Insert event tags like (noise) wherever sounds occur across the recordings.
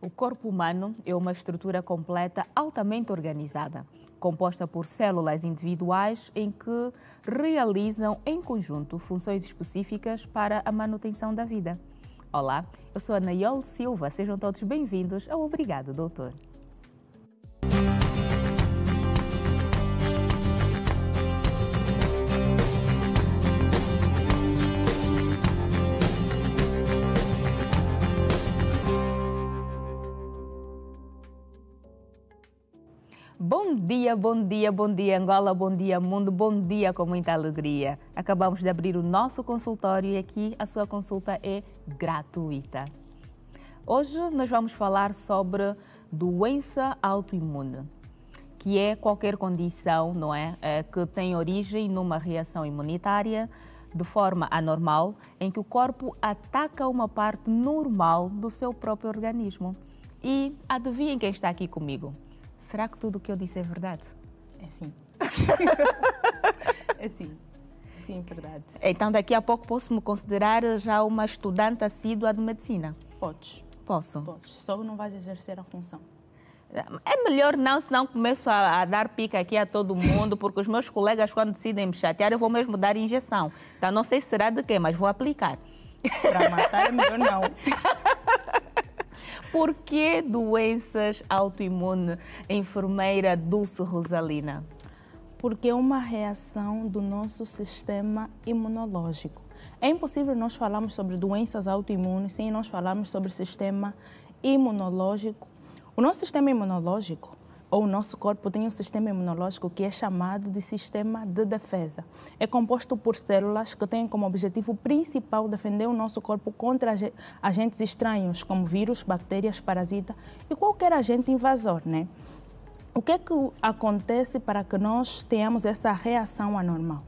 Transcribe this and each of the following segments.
O corpo humano é uma estrutura completa altamente organizada, composta por células individuais em que realizam em conjunto funções específicas para a manutenção da vida. Olá, eu sou a Nayol Silva, sejam todos bem-vindos ao Obrigado, Doutor. Bom dia, bom dia, bom dia Angola, bom dia mundo, bom dia com muita alegria. Acabamos de abrir o nosso consultório e aqui a sua consulta é gratuita. Hoje nós vamos falar sobre doença autoimune, que é qualquer condição, não é, é que tem origem numa reação imunitária de forma anormal, em que o corpo ataca uma parte normal do seu próprio organismo. E adivinhem quem está aqui comigo? será que tudo o que eu disse é verdade? É sim. (laughs) é sim. Sim, verdade. Então daqui a pouco posso me considerar já uma estudante assídua de medicina? Podes. Posso? Podes. Só não vais exercer a função. É melhor não, senão começo a, a, dar pica aqui a todo mundo, porque os meus colegas, quando decidem me chatear, eu vou mesmo dar injeção. Então, não sei se será de quê, mas vou aplicar. Para matar é melhor não. (laughs) Por que doenças autoimune, enfermeira Dulce Rosalina? Porque é uma reação do nosso sistema imunológico. É impossível nós falarmos sobre doenças autoimunes sem nós falarmos sobre sistema imunológico. O nosso sistema imunológico ou o nosso corpo tem um sistema imunológico que é chamado de sistema de defesa. É composto por células que têm como objetivo principal defender o nosso corpo contra agentes estranhos, como vírus, bactérias, parasitas e qualquer agente invasor, né? O que é que acontece para que nós tenhamos essa reação anormal?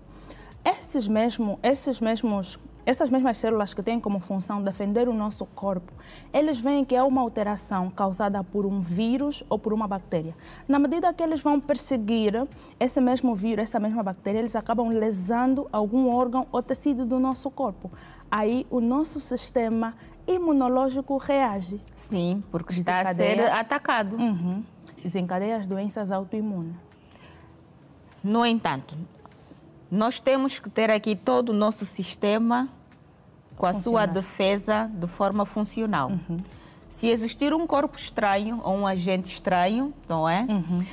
Esses, mesmo, esses mesmos estas mesmas células que têm como função defender o nosso corpo, eles veem que há uma alteração causada por um vírus ou por uma bactéria. Na medida que eles vão perseguir esse mesmo vírus, essa mesma bactéria, eles acabam lesando algum órgão ou tecido do nosso corpo. Aí o nosso sistema imunológico reage. Sim, porque está a ser atacado. Uhum. Desencadeia as doenças autoimunes. No entanto, nós temos que ter aqui todo o nosso sistema com a Funcionar. sua defesa de forma funcional. Uhum. Se existir um corpo estranho ou um agente estranho, não é? Uhum.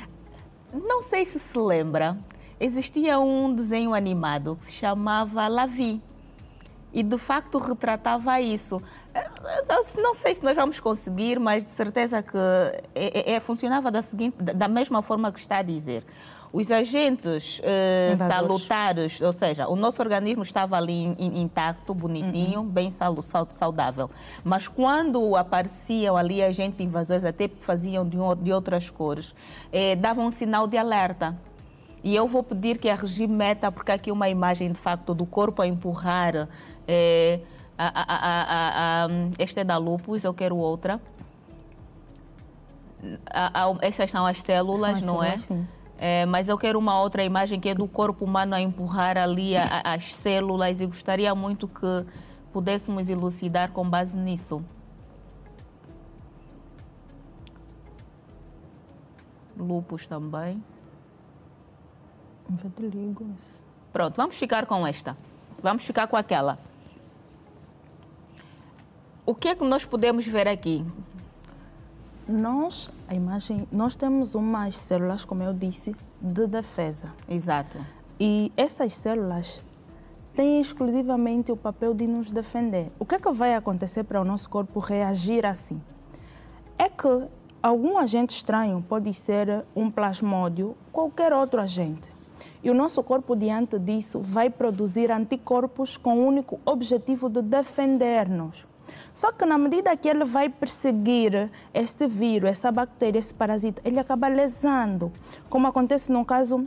Não sei se se lembra, existia um desenho animado que se chamava Lavi e de facto retratava isso. Não sei se nós vamos conseguir, mas de certeza que é, é, é funcionava da, seguinte, da mesma forma que está a dizer. Os agentes eh, salutares, ou seja, o nosso organismo estava ali intacto, bonitinho, uhum. bem saudável. Mas quando apareciam ali agentes invasores, até faziam de, de outras cores, eh, davam um sinal de alerta. E eu vou pedir que a Regi meta, porque aqui uma imagem de facto do corpo a empurrar. Eh, a, a, a, esta é da lupus, eu quero outra. Estas são as células, são as não é? células, é? Sim. É, mas eu quero uma outra imagem que é do corpo humano a empurrar ali a, a, as células e gostaria muito que pudéssemos elucidar com base nisso. Lupus também. Pronto, vamos ficar com esta. Vamos ficar com aquela. O que é que nós podemos ver aqui? Nós, a imagem, nós temos umas células, como eu disse, de defesa. Exato. E essas células têm exclusivamente o papel de nos defender. O que é que vai acontecer para o nosso corpo reagir assim? É que algum agente estranho pode ser um plasmódio, qualquer outro agente. E o nosso corpo, diante disso, vai produzir anticorpos com o único objetivo de defender-nos. Só que na medida que ele vai perseguir este vírus, essa bactéria, esse parasita, ele acaba lesando, como acontece no caso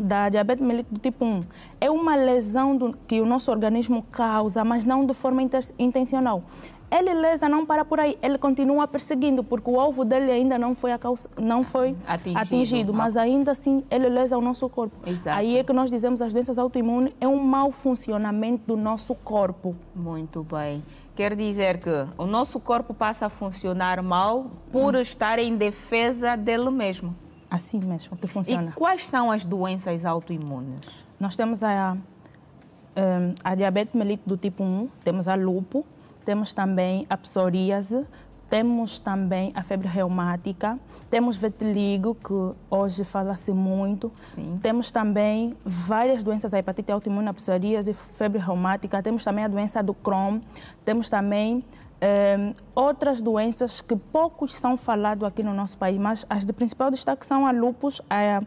da diabetes mellitus tipo 1 é uma lesão do, que o nosso organismo causa, mas não de forma inter, intencional. Ele lesa, não para por aí, ele continua perseguindo, porque o alvo dele ainda não foi, causa, não foi atingido. atingido mas ainda assim ele lesa o nosso corpo. Exato. Aí é que nós dizemos as doenças autoimunes é um mau funcionamento do nosso corpo. Muito bem. Quer dizer que o nosso corpo passa a funcionar mal por hum. estar em defesa dele mesmo. Assim mesmo que funciona. E quais são as doenças autoimunes? Nós temos a, hum, a diabetes mellitus do tipo 1, temos a lupo, temos também a psoríase, temos também a febre reumática, temos vitiligo, que hoje fala-se muito. Sim. Temos também várias doenças, a hepatite autoimune, a psoríase, febre reumática. Temos também a doença do Crohn, temos também eh, outras doenças que poucos são falados aqui no nosso país, mas as de principal destaque são a lúpus, a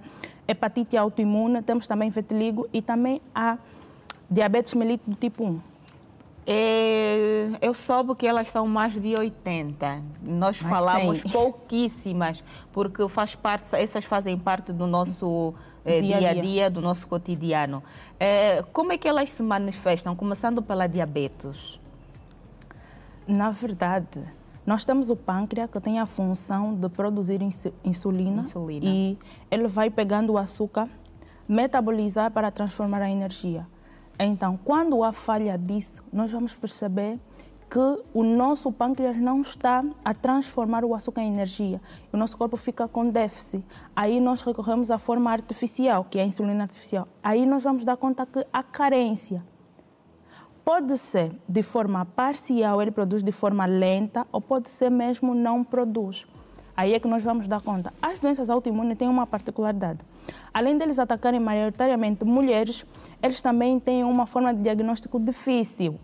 hepatite autoimune, temos também vitiligo e também a diabetes mellitus do tipo 1. É, eu soube que elas são mais de 80. Nós mais falamos pouquíssimas, porque faz parte, essas fazem parte do nosso é, dia, dia, a dia. dia, do nosso cotidiano. É, como é que elas se manifestam? Começando pela diabetes. Na verdade, nós temos o pâncreas que tem a função de produzir insulina, insulina. e ele vai pegando o açúcar, metabolizar para transformar a energia. Então, quando há falha disso, nós vamos perceber que o nosso pâncreas não está a transformar o açúcar em energia. O nosso corpo fica com déficit. Aí nós recorremos à forma artificial, que é a insulina artificial. Aí nós vamos dar conta que há carência. Pode ser de forma parcial, ele produz de forma lenta, ou pode ser mesmo não produz. Aí é que nós vamos dar conta. As doenças autoimunes têm uma particularidade. Além deles atacarem maioritariamente mulheres, eles também têm uma forma de diagnóstico difícil.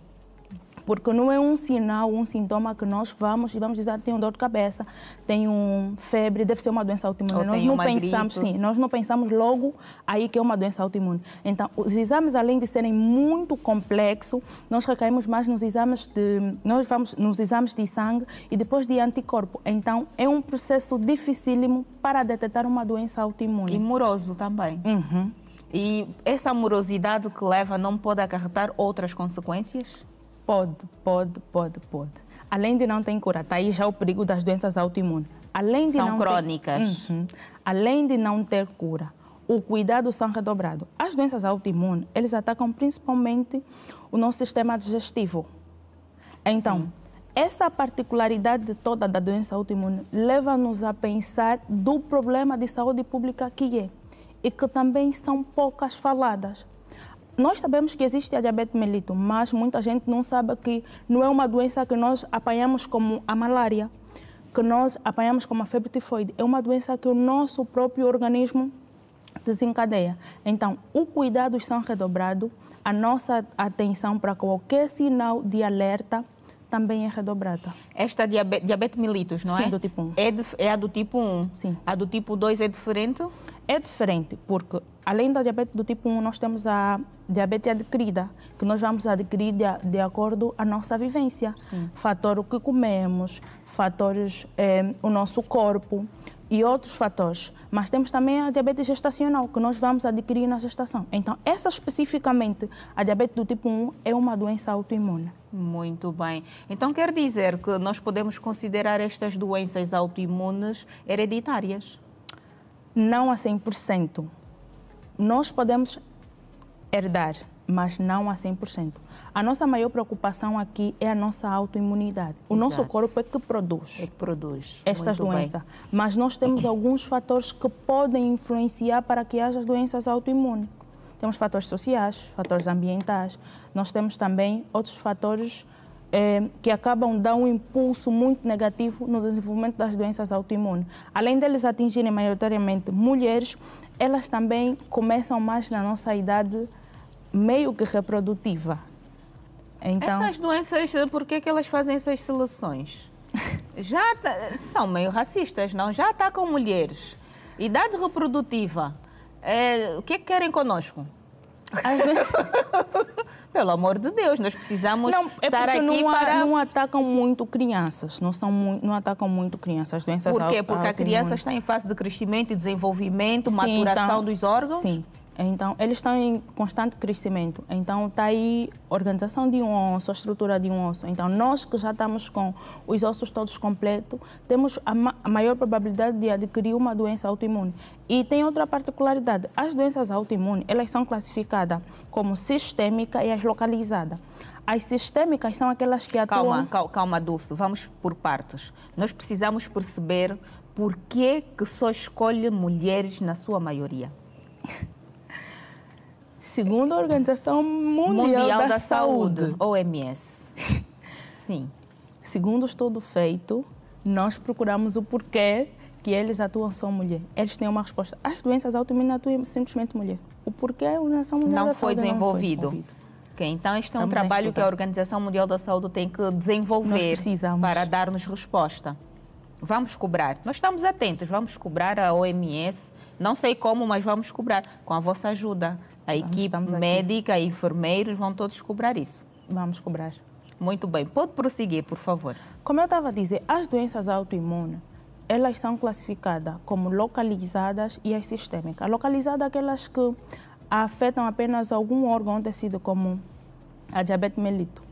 Porque não é um sinal, um sintoma que nós vamos e vamos dizer, ah, tenho dor de cabeça, tenho febre, deve ser uma doença autoimune. Nós não pensamos, gripe. sim, nós não pensamos logo aí que é uma doença autoimune. Então, os exames, além de serem muito complexos, nós recaímos mais nos exames de, nós vamos nos exames de sangue e depois de anticorpo. Então, é um processo dificílimo para detectar uma doença autoimune. E moroso também. Uhum. E essa morosidade que leva não pode acarretar outras consequências? Pode, pode, pode, pode. Além de não ter cura, está aí já o perigo das doenças autoimunes. Além de São não crônicas. Ter, uhum, além de não ter cura, o cuidado são redobrado. As doenças autoimunes, eles atacam principalmente o nosso sistema digestivo. Então, Sim. essa particularidade toda da doença autoimune leva-nos a pensar do problema de saúde pública que é e que também são poucas faladas nós sabemos que existe a diabetes mellitus, mas muita gente não sabe que não é uma doença que nós apanhamos como a malária, que nós apanhamos como a febre tifoide. É uma doença que o nosso próprio organismo desencadeia. Então, os cuidados são redobrados, a nossa atenção para qualquer sinal de alerta também é redobrada. Esta diabetes, diabetes mellitus, não Sim, é? Sim, do tipo 1. É, de, é, a do tipo 1? Sim. A do tipo 2 é diferente? É diferente, porque além da diabetes do tipo 1, nós temos a diabetes adquirida, que nós vamos adquirir de, de acordo à nossa vivência. Sim. Fator o que comemos, fatores é, o nosso corpo e outros fatores. Mas temos também a diabetes gestacional, que nós vamos adquirir na gestação. Então, essa especificamente, a diabetes do tipo 1, é uma doença autoimune. Muito bem. Então, quer dizer que nós podemos considerar estas doenças autoimunes hereditárias? não a 100%. Nós podemos herdar, mas não a 100%. A nossa maior preocupação aqui é a nossa autoimunidade. O Exato. nosso corpo é que produz, é que produz. estas Muito doenças. Bem. Mas nós temos alguns fatores que podem influenciar para que haja doenças autoimunes. Temos fatores sociais, fatores ambientais, nós temos também outros fatores é, que acabam dando dar um impulso muito negativo no desenvolvimento das doenças autoimunes. Além deles atingirem maioritariamente mulheres, elas também começam mais na nossa idade meio que reprodutiva. Então... Essas doenças, por que, que elas fazem essas seleções? (laughs) Já tá, são meio racistas, não? Já atacam mulheres. Idade reprodutiva. É, o que, é que querem conosco? (laughs) Pelo amor de Deus, nós precisamos não, é estar aqui não, para... Não atacam muito crianças, não, são muito, não atacam muito crianças, as doenças... Por quê? Porque a criança está em fase de crescimento e desenvolvimento, sim, maturação então, dos órgãos? Sim. Então, eles estão em constante crescimento. Então, está aí organização de um osso, a estrutura de um osso. Então, nós que já estamos com os ossos todos completos, temos a, ma a maior probabilidade de adquirir uma doença autoimune. E tem outra particularidade. As doenças autoimunes, elas são classificadas como sistêmica e as localizadas. As sistêmicas são aquelas que atuam... Calma, calma, calma Dulce. Vamos por partes. Nós precisamos perceber por que, que só escolhe mulheres na sua maioria. (laughs) segundo a Organização Mundial, Mundial da, da Saúde. Saúde, OMS. Sim. Segundo o estudo feito, nós procuramos o porquê que eles atuam só mulher. Eles têm uma resposta. As doenças autoimunes atuam simplesmente mulher. O porquê a Organização Mundial não da Saúde não foi desenvolvido. Okay, então este é um trabalho que a Organização Mundial da Saúde tem que desenvolver para dar-nos resposta vamos cobrar. Nós estamos atentos, vamos cobrar a OMS, não sei como, mas vamos cobrar com a vossa ajuda. A equipe médica e enfermeiros vão todos cobrar isso. Vamos cobrar. Muito bem. Pode prosseguir, por favor. Como eu estava a dizer, as doenças autoimunes, elas são classificadas como localizadas e as sistêmicas. Localizadas aquelas que afetam apenas algum órgão ou tecido comum, a diabetes mellitus.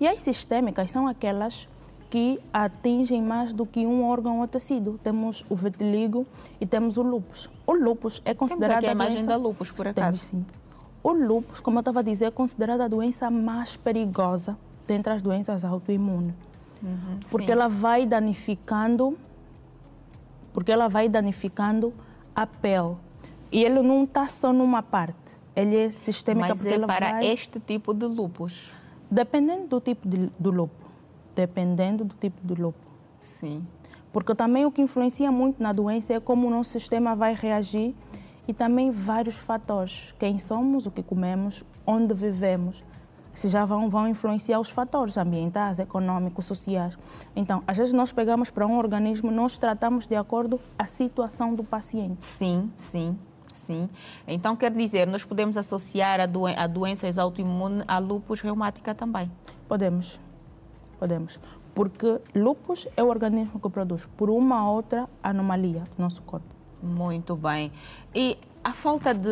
E as sistêmicas são aquelas que atingem mais do que um órgão ou tecido. Temos o vitiligo e temos o lúpus. O lúpus é considerado a, a imagem da lúpus, por acaso. Temos, sim. O lúpus, como eu estava a dizer, é considerada a doença mais perigosa dentre as doenças autoimunes. Uhum, porque sim. ela vai danificando porque ela vai danificando a pele. E ele não está só numa parte, ele é sistêmica Mas porque é ela para vai... este tipo de lúpus? Dependendo do tipo de, do lúpus dependendo do tipo de lúpus. Sim. Porque também o que influencia muito na doença é como o nosso sistema vai reagir e também vários fatores. Quem somos, o que comemos, onde vivemos. Se já vão, vão influenciar os fatores ambientais, econômicos, sociais. Então, às vezes nós pegamos para um organismo, nós tratamos de acordo a situação do paciente. Sim, sim. Sim. Então, quer dizer, nós podemos associar a, doen a doenças autoimunes a lupus reumática também? Podemos. Podemos. Porque lupus é o organismo que produz por uma outra anomalia do nosso corpo. Muito bem. E a falta de,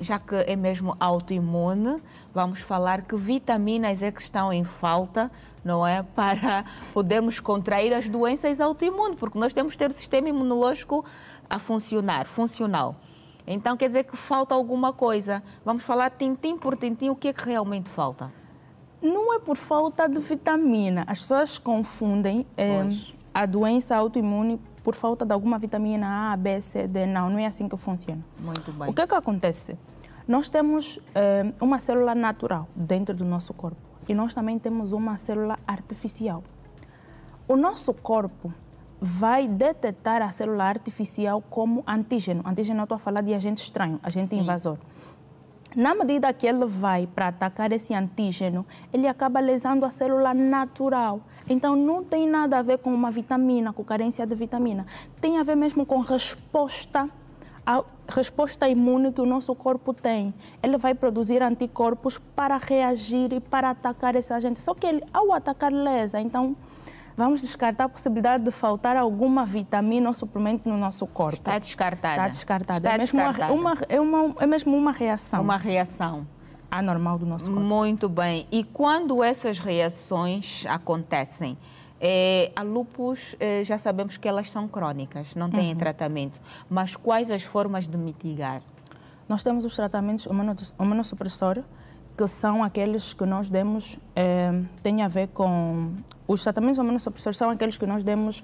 já que é mesmo autoimune, vamos falar que vitaminas é que estão em falta, não é? (laughs) Para podermos contrair as doenças autoimunes, porque nós temos que ter o sistema imunológico a funcionar, funcional. Então quer dizer que falta alguma coisa. Vamos falar tintim por tintim o que é que realmente falta. Não é por falta de vitamina. As pessoas confundem é, a doença autoimune por falta de alguma vitamina A, B, C, D. Não, não é assim que funciona. Muito bem. O que é que acontece? Nós temos eh, uma célula natural dentro do nosso corpo e nós também temos uma célula artificial. O nosso corpo vai detectar a célula artificial como antígeno. Antígeno, eu estou a falar de agente estranho, agente Sim. invasor na medida que ele vai para atacar esse antígeno, ele acaba lesando a célula natural. Então não tem nada a ver com uma vitamina, com carência de vitamina. Tem a ver mesmo com resposta a resposta imune que o nosso corpo tem. Ele vai produzir anticorpos para reagir e para atacar esse agente. Só que ele, ao atacar, lesa. Então, vamos descartar a possibilidade de faltar alguma vitamina ou suplemento no nosso corpo. Está descartada. Está descartada. Está é, mesmo descartada. Uma, é, uma, é mesmo uma reação. Uma reação. Anormal do nosso corpo. Muito bem. E quando essas reações acontecem, é, a lupus é, já sabemos que elas são crônicas, não têm uhum. tratamento. Mas quais as formas de mitigar? Nós temos os tratamentos imunossupressórios, que são aqueles que nós demos, é, tem a ver com os tratamentos imunossupressores são aqueles que nós demos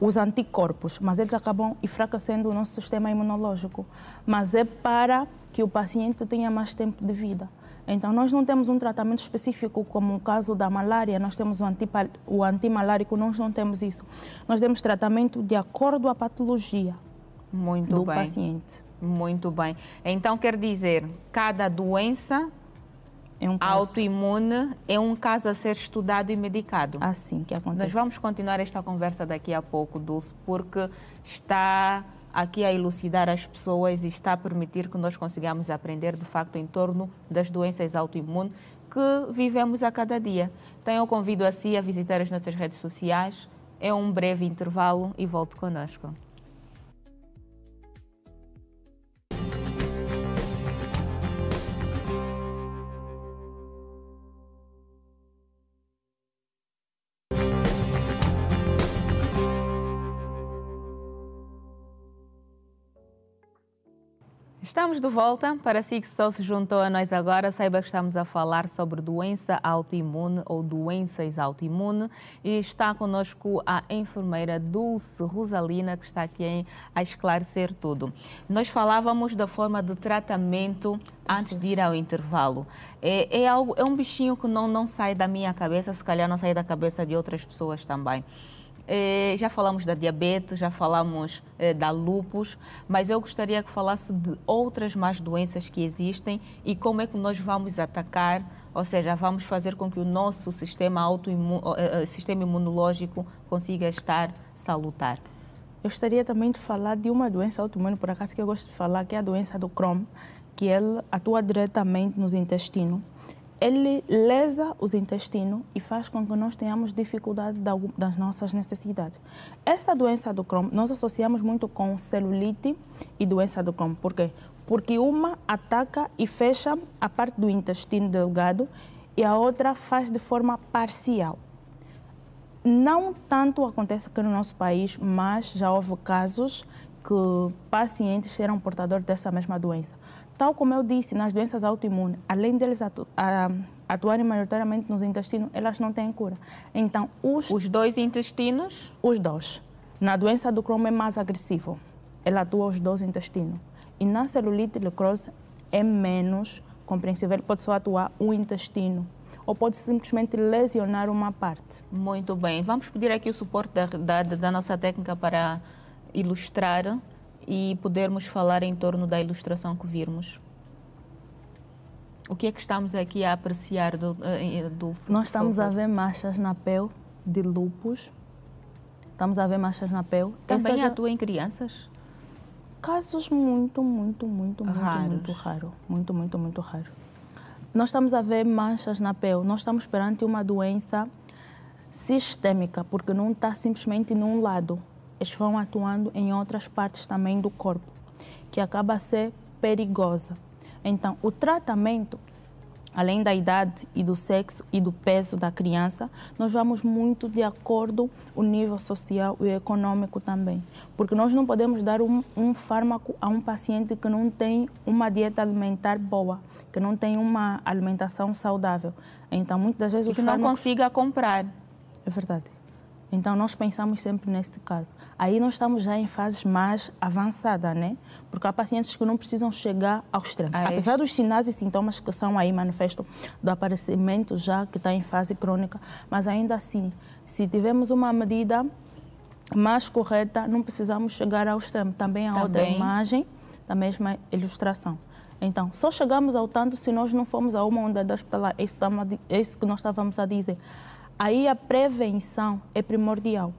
os anticorpos, mas eles acabam enfraquecendo o nosso sistema imunológico. Mas é para que o paciente tenha mais tempo de vida. Então, nós não temos um tratamento específico, como o caso da malária, nós temos o, antipal, o antimalárico, nós não temos isso. Nós temos tratamento de acordo à patologia Muito do bem. paciente. Muito bem. Então, quer dizer, cada doença é um caso... autoimune é um caso a ser estudado e medicado. Assim que acontece. Nós vamos continuar esta conversa daqui a pouco, Dulce, porque está aqui a elucidar as pessoas e está a permitir que nós consigamos aprender de facto em torno das doenças autoimunes que vivemos a cada dia. Então eu convido a si a visitar as nossas redes sociais. É um breve intervalo e volte conosco. Estamos de volta. Para si que só se juntou a nós agora, saiba que estamos a falar sobre doença autoimune ou doenças autoimune e está conosco a enfermeira Dulce Rosalina, que está aqui a esclarecer tudo. Nós falávamos da forma de tratamento antes de ir ao intervalo. É, é, algo, é um bichinho que não, não sai da minha cabeça, se calhar não sai da cabeça de outras pessoas também. Eh, já falamos da diabetes, já falamos eh, da lupus, mas eu gostaria que falasse de outras mais doenças que existem e como é que nós vamos atacar, ou seja, vamos fazer com que o nosso sistema, autoimu é, sistema imunológico consiga estar salutar. Eu gostaria também de falar de uma doença autoimune, por acaso que eu gosto de falar, que é a doença do Crohn, que ele atua diretamente nos intestinos ele lesa os intestinos e faz com que nós tenhamos dificuldade das nossas necessidades. Essa doença do Crohn nós associamos muito com celulite e doença do Crohn. Por quê? Porque uma ataca e fecha a parte do intestino delgado e a outra faz de forma parcial. Não tanto acontece aqui no nosso país, mas já houve casos que pacientes eram portadores dessa mesma doença tal como eu disse, nas doenças autoimunes, além deles atu atuarem maioritariamente nos intestinos, elas não têm cura. Então, os... Os dois intestinos? Os dois. Na doença do Crohn é mais agressivo. Ela atua os dois intestinos. E na celulite lecrose é menos compreensível. Ele pode só atuar o intestino ou pode simplesmente lesionar uma parte. Muito bem. Vamos pedir aqui o suporte da, da, da nossa técnica para ilustrar e podermos falar em torno da ilustração que virmos? O que é que estamos aqui a apreciar, eh, eh, Dulce? Nós estamos a ver manchas na pele de lupus. Estamos a ver manchas na pele. Também Essa atua já... em crianças? Casos muito, muito, muito, Raros. muito, muito raro. Muito, muito, muito raro. Nós estamos a ver manchas na pele. Nós estamos perante uma doença sistêmica, porque não está simplesmente num lado eles vão atuando em outras partes também do corpo, que acaba a ser perigosa. Então, o tratamento, além da idade e do sexo e do peso da criança, nós vamos muito de acordo o nível social e econômico também, porque nós não podemos dar um, um fármaco a um paciente que não tem uma dieta alimentar boa, que não tem uma alimentação saudável. Então, muitas vezes e que não consiga comprar. É verdade. Então, nós pensamos sempre neste caso. Aí nós estamos já em fases mais avançadas, né? Porque há pacientes que não precisam chegar ao extremo. Ah, é? Apesar dos sinais e sintomas que são aí manifestam do aparecimento já que está em fase crônica, mas ainda assim, se tivermos uma medida mais correta, não precisamos chegar ao extremo. Também a outra imagem da mesma ilustração. Então, só chegamos ao tanto se nós não formos a uma onda hospitalar. É isso que nós estávamos a dizer. Aí a prevenção é primordial.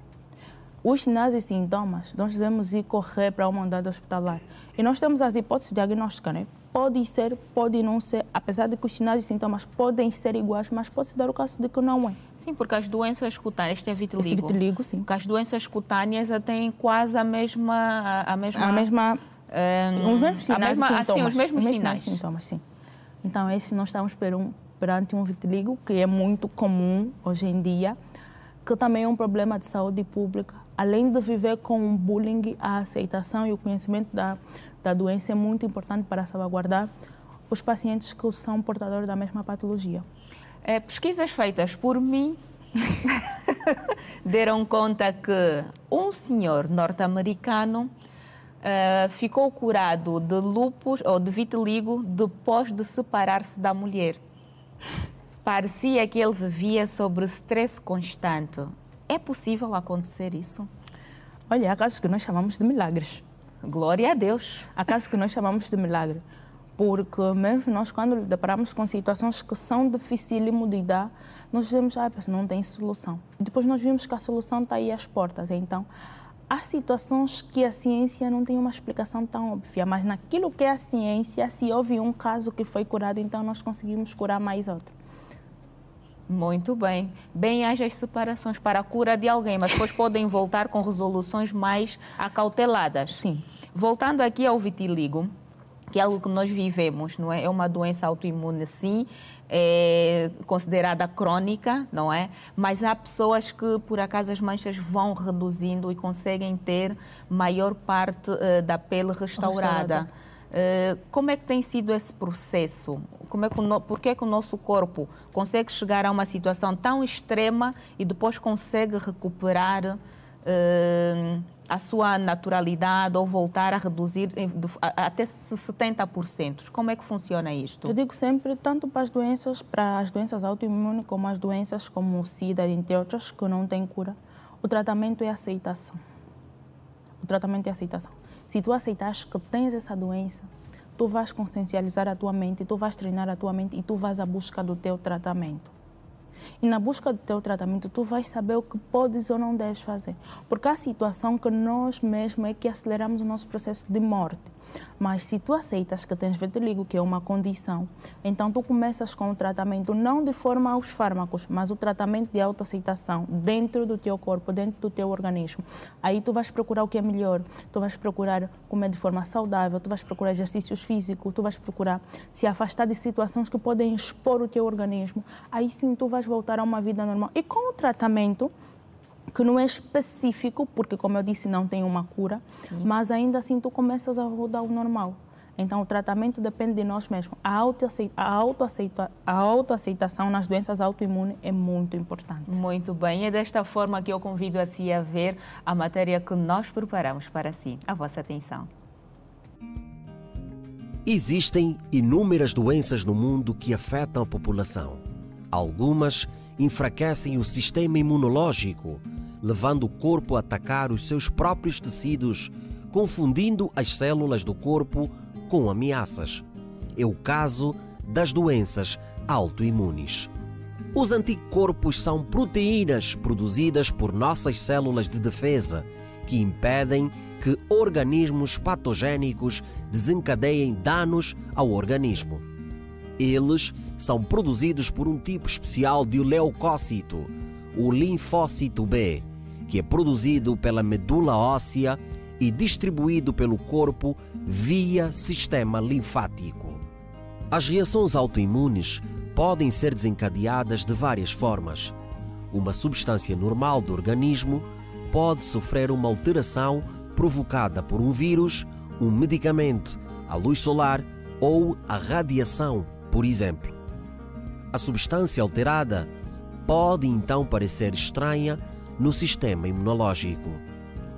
Os sinais e sintomas, nós devemos ir correr para uma unidade hospitalar. E nós temos as hipóteses diagnósticas, né? Pode ser, pode não ser, apesar de que os sinais e sintomas podem ser iguais, mas pode se dar o caso de que não é. Sim, porque as doenças cutâneas, este é vitiligo. Esse é vitiligo, sim. Porque as doenças cutâneas têm quase a mesma... A mesma... A mesma um, eh, os mesmos sinais mesma, e sintomas. Assim, os mesmos, os mesmos sinais. sinais e sintomas, sim. Então, esse nós estamos por um perante um vitiligo, que é muito comum hoje em dia, que também é um problema de saúde pública. Além de viver com o bullying, a aceitação e o conhecimento da, da doença é muito importante para salvaguardar os pacientes que são portadores da mesma patologia. É, pesquisas feitas por mim (laughs) deram conta que um senhor norte-americano uh, ficou curado de lupus ou de vitiligo depois de separar-se da mulher. Parecia que ele vivia sobre estresse constante. É possível acontecer isso? Olha, há casos que nós chamamos de milagres. Glória a Deus. Há casos que nós chamamos de milagre. Porque mesmo nós, quando nos deparamos com situações que são difíceis de mudar, nós dizemos, ah, mas não tem solução. E depois nós vimos que a solução está aí às portas. Então, há situações que a ciência não tem uma explicação tão óbvia, mas naquilo que é a ciência, se houve um caso que foi curado, então nós conseguimos curar mais outro. Muito bem. Bem, haja as separações para a cura de alguém, mas depois podem voltar com resoluções mais acauteladas. Sim. Voltando aqui ao vitiligo, que é algo que nós vivemos, não é? É uma doença autoimune, sim, é considerada crônica, não é? Mas há pessoas que, por acaso, as manchas vão reduzindo e conseguem ter maior parte uh, da pele restaurada. restaurada. Uh, como é que tem sido esse processo? Como é que no... Por que é que o nosso corpo consegue chegar a uma situação tão extrema e depois consegue recuperar uh, a sua naturalidade ou voltar a reduzir até 70%. Como é que funciona isto? Eu digo sempre, tanto para as doenças, para as doenças autoimunes como as doenças como o SIDA, entre outras, que não têm cura, o tratamento é aceitação. O tratamento é aceitação. Se tu aceitas que tens essa doença, tu vais consciencializar a tua mente, tu vais treinar a tua mente e tu vais à busca do teu tratamento. E na busca do teu tratamento, tu vais saber o que podes ou não deves fazer. Porque há situação que nós mesmos é que aceleramos o nosso processo de morte. Mas se tu aceitas que tens vitiligo, que é uma condição, então tu começas com o tratamento não de forma aos fármacos, mas o tratamento de autoaceitação dentro do teu corpo, dentro do teu organismo. Aí tu vais procurar o que é melhor, tu vais procurar comer de forma saudável, tu vais procurar exercícios físicos, tu vais procurar se afastar de situações que podem expor o teu organismo. Aí sim tu vais voltar a uma vida normal. E com o tratamento, que não é específico, porque, como eu disse, não tem uma cura, Sim. mas ainda assim tu começas a rodar o normal. Então, o tratamento depende de nós mesmos. A, autoaceita, a, aceita a autoaceitação nas doenças autoimunes é muito importante. Muito bem. É desta forma que eu convido a si a ver a matéria que nós preparamos para si. A vossa atenção. Existem inúmeras doenças no mundo que afetam a população. Algumas enfraquecem o sistema imunológico, levando o corpo a atacar os seus próprios tecidos, confundindo as células do corpo com ameaças. É o caso das doenças autoimunes. Os anticorpos são proteínas produzidas por nossas células de defesa que impedem que organismos patogênicos desencadeiem danos ao organismo. Eles são produzidos por um tipo especial de leucócito, o linfócito B, que é produzido pela medula óssea e distribuído pelo corpo via sistema linfático. As reações autoimunes podem ser desencadeadas de várias formas. Uma substância normal do organismo pode sofrer uma alteração provocada por um vírus, um medicamento, a luz solar ou a radiação, por exemplo. A substância alterada pode então parecer estranha no sistema imunológico.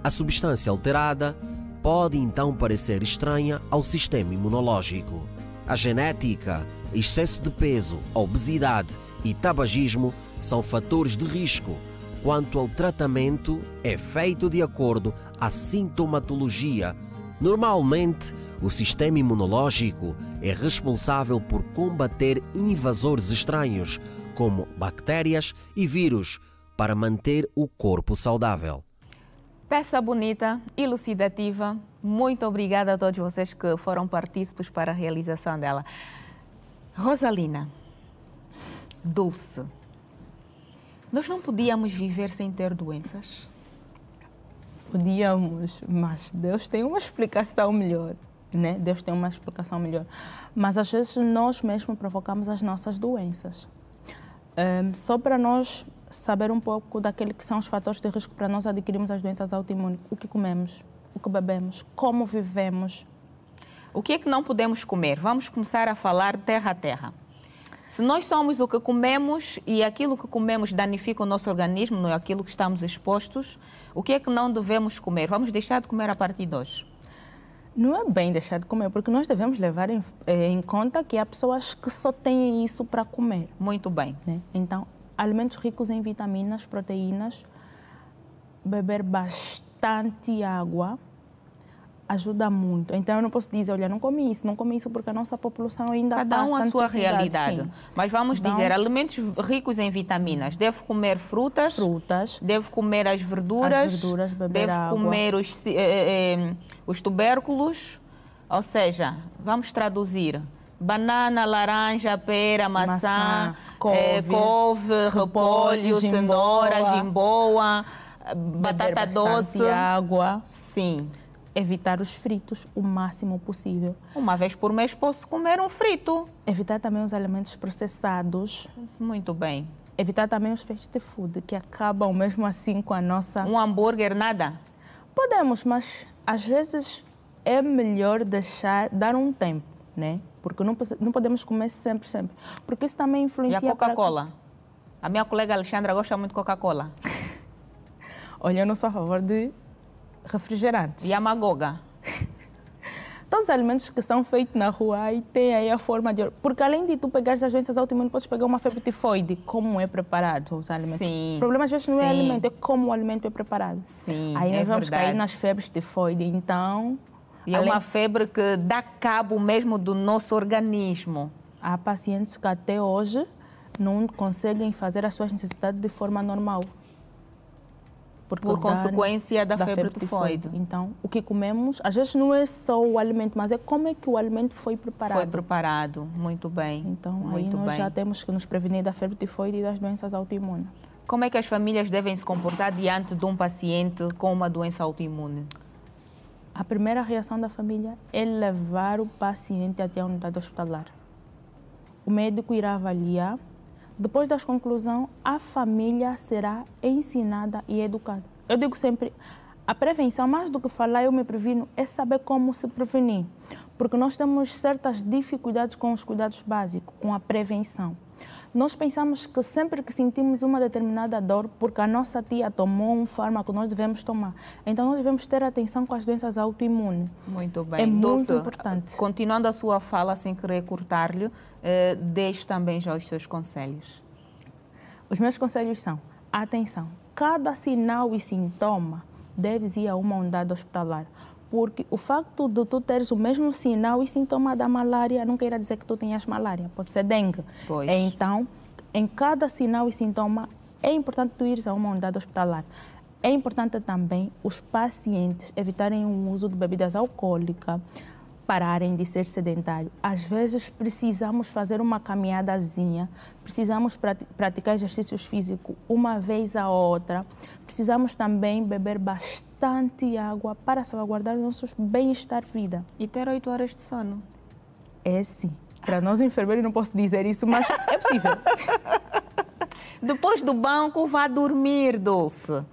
A substância alterada pode então parecer estranha ao sistema imunológico. A genética, excesso de peso, obesidade e tabagismo são fatores de risco quanto ao tratamento é feito de acordo à sintomatologia Normalmente, o sistema imunológico é responsável por combater invasores estranhos, como bactérias e vírus, para manter o corpo saudável. Peça bonita, elucidativa. Muito obrigada a todos vocês que foram partícipes para a realização dela. Rosalina, Dulce, nós não podíamos viver sem ter doenças? podíamos, mas Deus tem uma explicação melhor. Né? Deus tem uma explicação melhor. Mas às vezes nós mesmos provocamos as nossas doenças. Um, ehm, só para nós saber um pouco daqueles que são os fatores de risco para nós adquirirmos as doenças autoimunes, o que comemos, o que bebemos, como vivemos. O que é que não podemos comer? Vamos começar a falar terra a terra. Se nós somos o que comemos e aquilo que comemos danifica o nosso organismo, não é aquilo que estamos expostos, o que é que não devemos comer? Vamos deixar de comer a partir de hoje? Não é bem deixar de comer, porque nós devemos levar em, eh, em conta que há pessoas que só têm isso para comer. Muito bem. Né? Então, alimentos ricos em vitaminas, proteínas, beber bastante água, ajuda muito. Então eu não posso dizer, olha, não come isso, não come isso, porque a nossa população ainda Cada passa tá um a sua realidade. Sim. Mas vamos então, dizer, alimentos ricos em vitaminas. Devo comer frutas. Frutas. Devo comer as verduras. As verduras, beber Devo água. comer os, eh, eh, eh, os tubérculos. Ou seja, vamos traduzir. Banana, laranja, pera, maçã, maçã couve, eh, couve repolho, cenoura, jimboa, batata doce. água. Sim evitar os fritos o máximo possível. Uma vez por mês posso comer um frito. Evitar também os alimentos processados. Muito bem. Evitar também os fast food, que acabam mesmo assim com a nossa. Um hambúrguer, nada? Podemos, mas às vezes é melhor deixar, dar um tempo, né? Porque não, não podemos comer sempre, sempre. Porque isso também influencia. E a Coca-Cola? Pra... A minha colega Alexandra gosta muito de Coca-Cola. (laughs) Olha, eu não sou a favor de refrigerantes. Yamagoga. (laughs) Todos os alimentos que são feitos na rua e tem aí a forma de. Porque além de tu pegares as doenças autoimunes, podes pegar uma febre tifoide. Como é preparado os alimentos? Sim. O problema às vezes não é Sim. é alimento, é como o alimento é preparado. Sim. Aí nós é vamos verdade. cair nas febres tifoide. Então. E é além... é uma febre que dá cabo mesmo do nosso organismo. Há pacientes que até hoje não conseguem fazer as suas necessidades de forma normal por, por consequência da, da febre, febre tifoide. Então, o que comemos, às vezes não é só o alimento, mas é como é que o alimento foi preparado. Foi preparado, muito bem. Então, muito aí nós bem. já temos que nos prevenir da febre tifoide e das doenças autoimunes. Como é que as famílias devem se comportar diante de um paciente com uma doença autoimune? A primeira reação da família é levar o paciente até a unidade hospitalar. O médico irá avaliar depois das conclusões, a família será ensinada e educada. Eu digo sempre, a prevenção, mais do que falar, eu me previno, é saber como se prevenir porque nós temos certas dificuldades com os cuidados básicos, com a prevenção. Nós pensamos que sempre que sentimos uma determinada dor, porque a nossa tia tomou um fármaco, nós devemos tomar. Então, nós devemos ter atenção com as doenças autoimunes. Muito é bem. É muito importante. Continuando a sua fala, sem querer cortar-lhe, eh, deixe também já os seus conselhos. Os meus conselhos são, atenção, cada sinal e sintoma deves ir a uma unidade hospitalar porque o facto de tu teres o mesmo sinal e sintoma da malária não queira dizer que tu tenhas malária, pode ser dengue. Pois. Então, em cada sinal e sintoma, é importante tu ires a uma unidade hospitalar. É importante também os pacientes evitarem o uso de bebidas alcoólicas, pararem de ser sedentário. Às vezes precisamos fazer uma caminhadazinha, precisamos praticar exercícios físicos uma vez a outra, precisamos também beber bastante água para salvaguardar o nosso bem-estar vida. E ter oito horas de sono. É sim. Para nós enfermeiros não posso dizer isso, mas é possível. (laughs) Depois do banco, vá dormir, Dulce.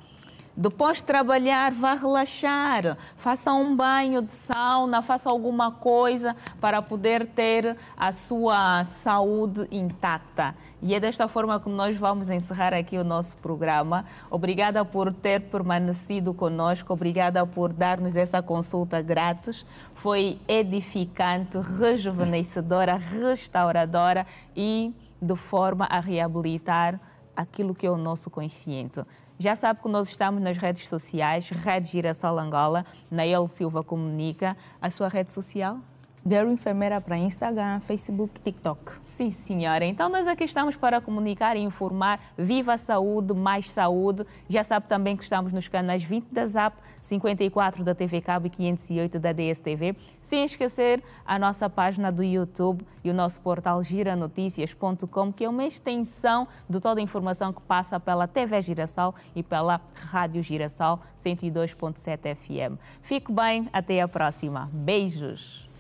Depois de trabalhar, vá relaxar, faça um banho de sauna, faça alguma coisa para poder ter a sua saúde intacta. E é desta forma que nós vamos encerrar aqui o nosso programa. Obrigada por ter permanecido conosco, obrigada por dar-nos essa consulta grátis. Foi edificante, rejuvenescedora, restauradora e de forma a reabilitar aquilo que é o nosso consciente. Já sabe que nós estamos nas redes sociais, Rede Girassol Angola, Nael Silva Comunica, a sua rede social? Dero Enfermeira para Instagram, Facebook, TikTok. Sim, senhora. Então, nós aqui estamos para comunicar e informar. Viva a saúde, mais saúde. Já sabe também que estamos nos canais 20 da ZAP, 54 da TV Cabo e 508 da DSTV. Sem esquecer a nossa página do YouTube e o nosso portal giranoticias.com, que é uma extensão de toda a informação que passa pela TV Girassol e pela Rádio Girassol 102.7 FM. Fique bem, até a próxima. Beijos.